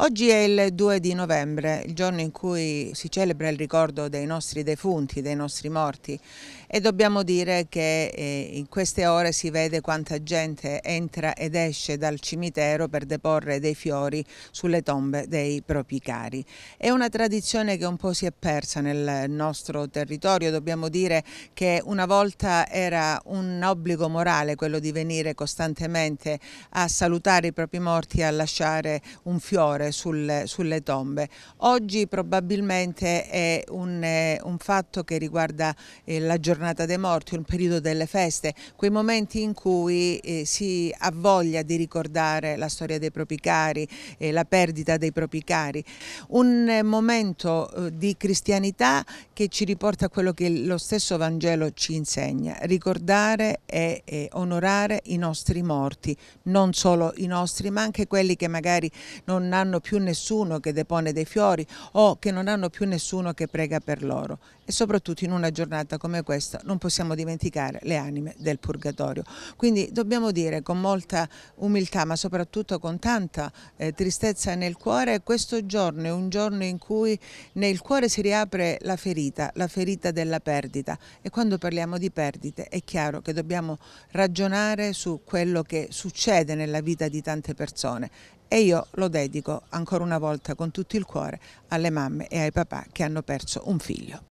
Oggi è il 2 di novembre, il giorno in cui si celebra il ricordo dei nostri defunti, dei nostri morti e dobbiamo dire che eh, in queste ore si vede quanta gente entra ed esce dal cimitero per deporre dei fiori sulle tombe dei propri cari. È una tradizione che un po' si è persa nel nostro territorio, dobbiamo dire che una volta era un obbligo morale quello di venire costantemente a salutare i propri morti e a lasciare un fiore lavorare sul, sulle tombe. Oggi probabilmente è un, eh, un fatto che riguarda eh, la giornata dei morti, un periodo delle feste, quei momenti in cui eh, si ha voglia di ricordare la storia dei propri cari, e eh, la perdita dei propri cari. Un eh, momento eh, di cristianità che ci riporta a quello che lo stesso Vangelo ci insegna, ricordare e, e onorare i nostri morti, non solo i nostri ma anche quelli che magari non hanno hanno più nessuno che depone dei fiori o che non hanno più nessuno che prega per loro. E soprattutto in una giornata come questa non possiamo dimenticare le anime del purgatorio. Quindi dobbiamo dire con molta umiltà ma soprattutto con tanta eh, tristezza nel cuore questo giorno è un giorno in cui nel cuore si riapre la ferita, la ferita della perdita e quando parliamo di perdite è chiaro che dobbiamo ragionare su quello che succede nella vita di tante persone e io lo dedico ancora una volta con tutto il cuore alle mamme e ai papà che hanno perso un figlio.